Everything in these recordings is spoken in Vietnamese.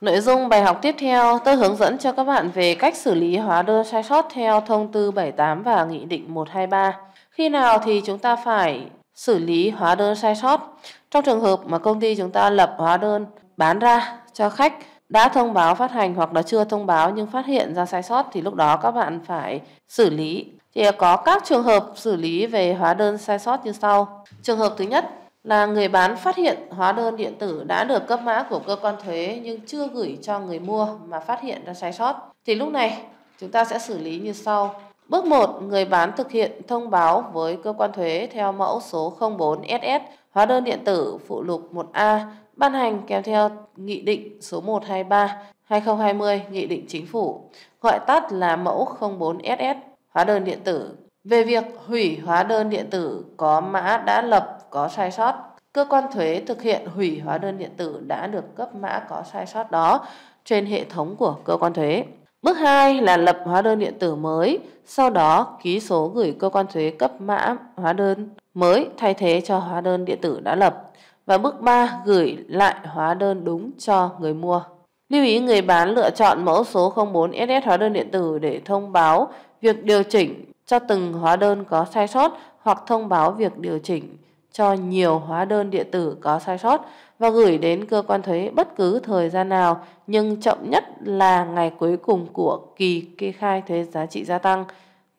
Nội dung bài học tiếp theo, tôi hướng dẫn cho các bạn về cách xử lý hóa đơn sai sót theo thông tư 78 và nghị định 123. Khi nào thì chúng ta phải xử lý hóa đơn sai sót? Trong trường hợp mà công ty chúng ta lập hóa đơn bán ra cho khách đã thông báo phát hành hoặc là chưa thông báo nhưng phát hiện ra sai sót thì lúc đó các bạn phải xử lý. Thì có các trường hợp xử lý về hóa đơn sai sót như sau. Trường hợp thứ nhất, là người bán phát hiện hóa đơn điện tử đã được cấp mã của cơ quan thuế nhưng chưa gửi cho người mua mà phát hiện ra sai sót thì lúc này chúng ta sẽ xử lý như sau. Bước 1, người bán thực hiện thông báo với cơ quan thuế theo mẫu số 04SS hóa đơn điện tử phụ lục 1A ban hành kèm theo Nghị định số 123 2020 Nghị định Chính phủ, gọi tắt là mẫu 04SS hóa đơn điện tử về việc hủy hóa đơn điện tử có mã đã lập có sai sót. Cơ quan thuế thực hiện hủy hóa đơn điện tử đã được cấp mã có sai sót đó trên hệ thống của cơ quan thuế. Bước 2 là lập hóa đơn điện tử mới, sau đó ký số gửi cơ quan thuế cấp mã hóa đơn mới thay thế cho hóa đơn điện tử đã lập. Và bước 3 gửi lại hóa đơn đúng cho người mua. Lưu ý người bán lựa chọn mẫu số 04SS hóa đơn điện tử để thông báo việc điều chỉnh cho từng hóa đơn có sai sót hoặc thông báo việc điều chỉnh cho nhiều hóa đơn điện tử có sai sót và gửi đến cơ quan thuế bất cứ thời gian nào nhưng chậm nhất là ngày cuối cùng của kỳ kê khai thuế giá trị gia tăng,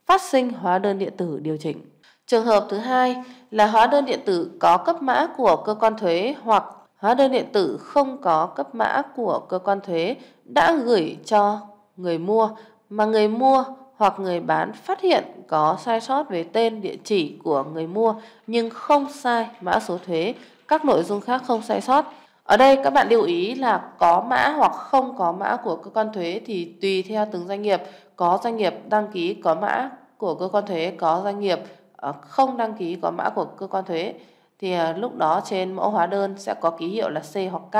phát sinh hóa đơn điện tử điều chỉnh. Trường hợp thứ hai là hóa đơn điện tử có cấp mã của cơ quan thuế hoặc hóa đơn điện tử không có cấp mã của cơ quan thuế đã gửi cho người mua mà người mua hoặc người bán phát hiện có sai sót về tên, địa chỉ của người mua nhưng không sai mã số thuế, các nội dung khác không sai sót. Ở đây các bạn lưu ý là có mã hoặc không có mã của cơ quan thuế thì tùy theo từng doanh nghiệp, có doanh nghiệp đăng ký có mã của cơ quan thuế, có doanh nghiệp ờ, không đăng ký có mã của cơ quan thuế thì ờ, lúc đó trên mẫu hóa đơn sẽ có ký hiệu là C hoặc K.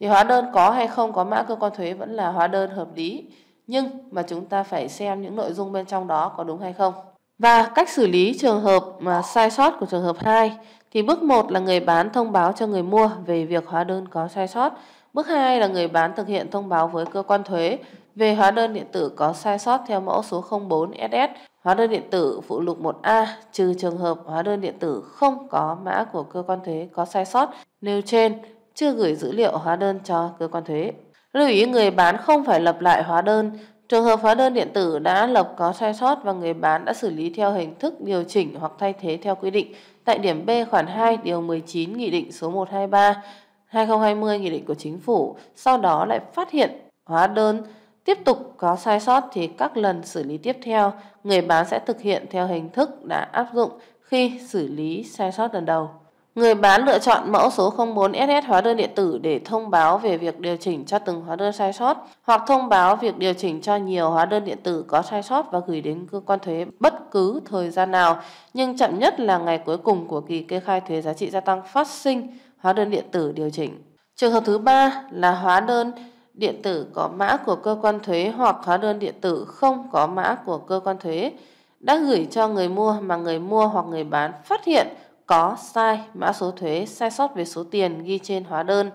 Thì hóa đơn có hay không có mã cơ quan thuế vẫn là hóa đơn hợp lý nhưng mà chúng ta phải xem những nội dung bên trong đó có đúng hay không. Và cách xử lý trường hợp mà sai sót của trường hợp 2 thì bước 1 là người bán thông báo cho người mua về việc hóa đơn có sai sót. Bước 2 là người bán thực hiện thông báo với cơ quan thuế về hóa đơn điện tử có sai sót theo mẫu số 04SS, hóa đơn điện tử phụ lục 1A trừ trường hợp hóa đơn điện tử không có mã của cơ quan thuế có sai sót nêu trên chưa gửi dữ liệu hóa đơn cho cơ quan thuế. Lưu ý người bán không phải lập lại hóa đơn. Trường hợp hóa đơn điện tử đã lập có sai sót và người bán đã xử lý theo hình thức điều chỉnh hoặc thay thế theo quy định tại điểm B khoản 2 điều 19 Nghị định số 123 2020 Nghị định của Chính phủ, sau đó lại phát hiện hóa đơn tiếp tục có sai sót thì các lần xử lý tiếp theo, người bán sẽ thực hiện theo hình thức đã áp dụng khi xử lý sai sót lần đầu. Người bán lựa chọn mẫu số 04SS hóa đơn điện tử để thông báo về việc điều chỉnh cho từng hóa đơn sai sót hoặc thông báo việc điều chỉnh cho nhiều hóa đơn điện tử có sai sót và gửi đến cơ quan thuế bất cứ thời gian nào nhưng chậm nhất là ngày cuối cùng của kỳ kê khai thuế giá trị gia tăng phát sinh hóa đơn điện tử điều chỉnh. Trường hợp thứ ba là hóa đơn điện tử có mã của cơ quan thuế hoặc hóa đơn điện tử không có mã của cơ quan thuế đã gửi cho người mua mà người mua hoặc người bán phát hiện có sai mã số thuế, sai sót về số tiền ghi trên hóa đơn,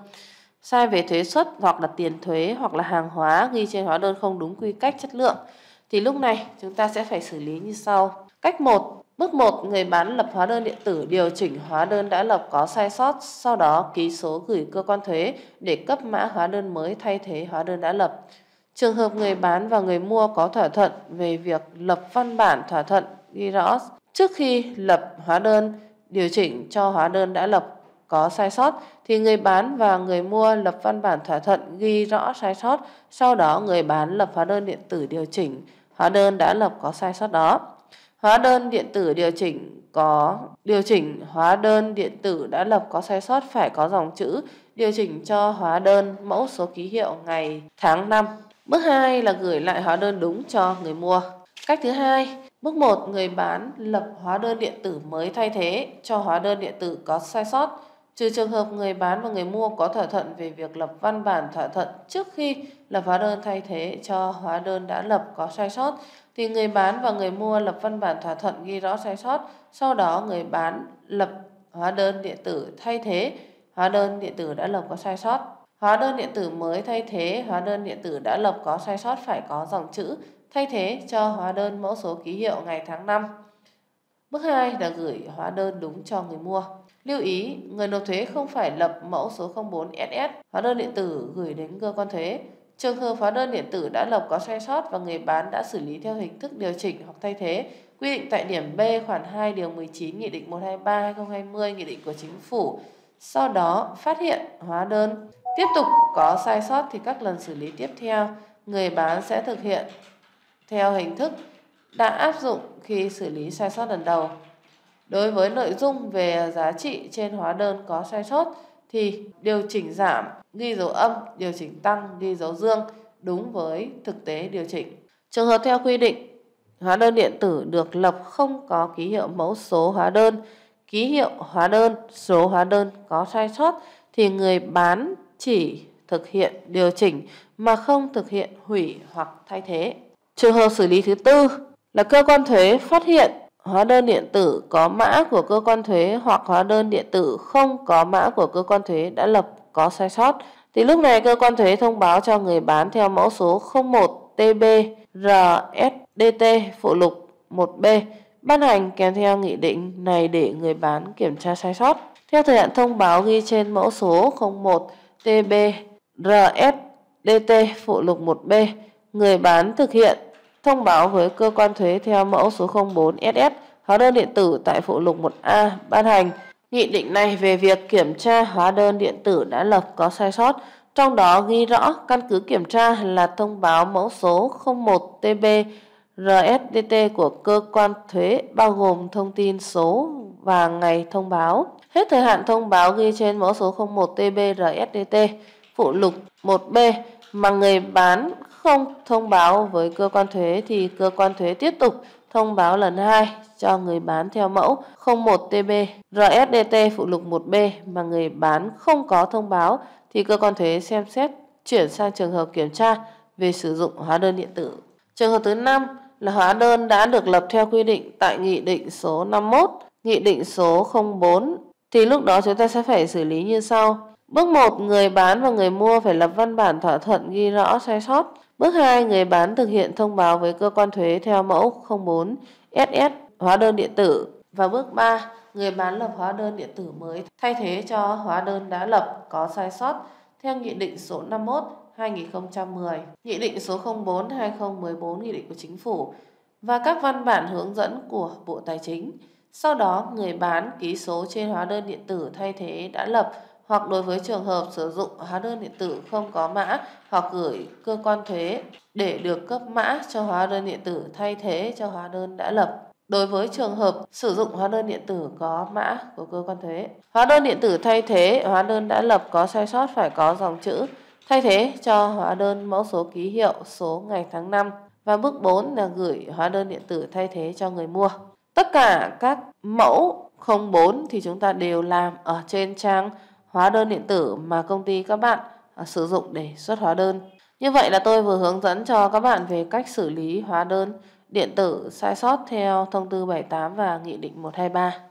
sai về thuế xuất hoặc là tiền thuế hoặc là hàng hóa ghi trên hóa đơn không đúng quy cách chất lượng thì lúc này chúng ta sẽ phải xử lý như sau. Cách 1, bước 1 người bán lập hóa đơn điện tử điều chỉnh hóa đơn đã lập có sai sót, sau đó ký số gửi cơ quan thuế để cấp mã hóa đơn mới thay thế hóa đơn đã lập. Trường hợp người bán và người mua có thỏa thuận về việc lập văn bản thỏa thuận ghi rõ trước khi lập hóa đơn điều chỉnh cho hóa đơn đã lập có sai sót thì người bán và người mua lập văn bản thỏa thuận ghi rõ sai sót, sau đó người bán lập hóa đơn điện tử điều chỉnh hóa đơn đã lập có sai sót đó. Hóa đơn điện tử điều chỉnh có điều chỉnh hóa đơn điện tử đã lập có sai sót phải có dòng chữ điều chỉnh cho hóa đơn mẫu số ký hiệu ngày tháng năm. Bước 2 là gửi lại hóa đơn đúng cho người mua. Cách thứ hai Bước 1, người bán lập hóa đơn điện tử mới thay thế cho hóa đơn điện tử có sai sót, trừ trường hợp người bán và người mua có thỏa thuận về việc lập văn bản thỏa thuận trước khi lập hóa đơn thay thế cho hóa đơn đã lập có sai sót thì người bán và người mua lập văn bản thỏa thuận ghi rõ sai sót, sau đó người bán lập hóa đơn điện tử thay thế hóa đơn điện tử đã lập có sai sót. Hóa đơn điện tử mới thay thế hóa đơn điện tử đã lập có sai sót phải có dòng chữ thay thế cho hóa đơn mẫu số ký hiệu ngày tháng năm. Bước 2 là gửi hóa đơn đúng cho người mua. Lưu ý, người nộp thuế không phải lập mẫu số 04SS, hóa đơn điện tử gửi đến cơ quan thuế. Trường hợp hóa đơn điện tử đã lập có sai sót và người bán đã xử lý theo hình thức điều chỉnh hoặc thay thế, quy định tại điểm B khoản 2 điều 19 Nghị định 123-2020 Nghị định của Chính phủ. Sau đó phát hiện hóa đơn tiếp tục có sai sót thì các lần xử lý tiếp theo, người bán sẽ thực hiện theo hình thức đã áp dụng khi xử lý sai sót lần đầu. Đối với nội dung về giá trị trên hóa đơn có sai sót thì điều chỉnh giảm, ghi dấu âm, điều chỉnh tăng, ghi dấu dương đúng với thực tế điều chỉnh. Trường hợp theo quy định, hóa đơn điện tử được lập không có ký hiệu mẫu số hóa đơn, ký hiệu hóa đơn, số hóa đơn có sai sót thì người bán chỉ thực hiện điều chỉnh mà không thực hiện hủy hoặc thay thế. Trường hợp xử lý thứ tư là cơ quan thuế phát hiện hóa đơn điện tử có mã của cơ quan thuế hoặc hóa đơn điện tử không có mã của cơ quan thuế đã lập có sai sót thì lúc này cơ quan thuế thông báo cho người bán theo mẫu số 01 TB phụ lục 1B ban hành kèm theo nghị định này để người bán kiểm tra sai sót. Theo thời hạn thông báo ghi trên mẫu số 01 TB phụ lục 1B, người bán thực hiện thông báo với cơ quan thuế theo mẫu số 04SS hóa đơn điện tử tại phụ lục 1A ban hành. Nghị định này về việc kiểm tra hóa đơn điện tử đã lập có sai sót, trong đó ghi rõ căn cứ kiểm tra là thông báo mẫu số 01 TB RSDT của cơ quan thuế bao gồm thông tin số và ngày thông báo. Hết thời hạn thông báo ghi trên mẫu số 01 TB RSDT, phụ lục 1B mà người bán không thông báo với cơ quan thuế thì cơ quan thuế tiếp tục thông báo lần 2 cho người bán theo mẫu 01TB RSDT phụ lục 1B mà người bán không có thông báo thì cơ quan thuế xem xét chuyển sang trường hợp kiểm tra về sử dụng hóa đơn điện tử. Trường hợp thứ 5 là hóa đơn đã được lập theo quy định tại Nghị định số 51, Nghị định số 04 thì lúc đó chúng ta sẽ phải xử lý như sau. Bước 1, người bán và người mua phải lập văn bản thỏa thuận ghi rõ sai sót. Bước 2, người bán thực hiện thông báo với cơ quan thuế theo mẫu 04 SS hóa đơn điện tử. Và bước 3, người bán lập hóa đơn điện tử mới thay thế cho hóa đơn đã lập có sai sót theo Nghị định số 51 2010, Nghị định số 04 2014 Nghị định của Chính phủ và các văn bản hướng dẫn của Bộ Tài chính. Sau đó, người bán ký số trên hóa đơn điện tử thay thế đã lập hoặc đối với trường hợp sử dụng hóa đơn điện tử không có mã hoặc gửi cơ quan thuế để được cấp mã cho hóa đơn điện tử thay thế cho hóa đơn đã lập. Đối với trường hợp sử dụng hóa đơn điện tử có mã của cơ quan thuế, hóa đơn điện tử thay thế hóa đơn đã lập có sai sót phải có dòng chữ thay thế cho hóa đơn mẫu số ký hiệu số ngày tháng năm và bước 4 là gửi hóa đơn điện tử thay thế cho người mua. Tất cả các mẫu 04 thì chúng ta đều làm ở trên trang hóa đơn điện tử mà công ty các bạn à, sử dụng để xuất hóa đơn. Như vậy là tôi vừa hướng dẫn cho các bạn về cách xử lý hóa đơn điện tử sai sót theo thông tư 78 và nghị định 123.